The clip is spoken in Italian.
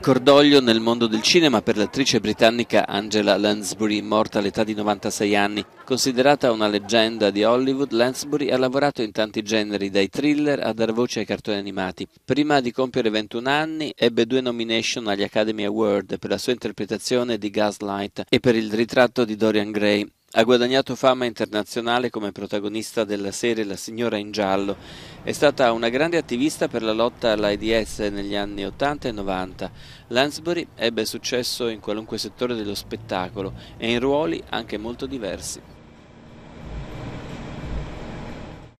Cordoglio nel mondo del cinema per l'attrice britannica Angela Lansbury, morta all'età di 96 anni. Considerata una leggenda di Hollywood, Lansbury ha lavorato in tanti generi, dai thriller a dar voce ai cartoni animati. Prima di compiere 21 anni ebbe due nomination agli Academy Award per la sua interpretazione di Gaslight e per il ritratto di Dorian Gray. Ha guadagnato fama internazionale come protagonista della serie La signora in giallo. È stata una grande attivista per la lotta all'AIDS negli anni 80 e 90. Lansbury ebbe successo in qualunque settore dello spettacolo e in ruoli anche molto diversi.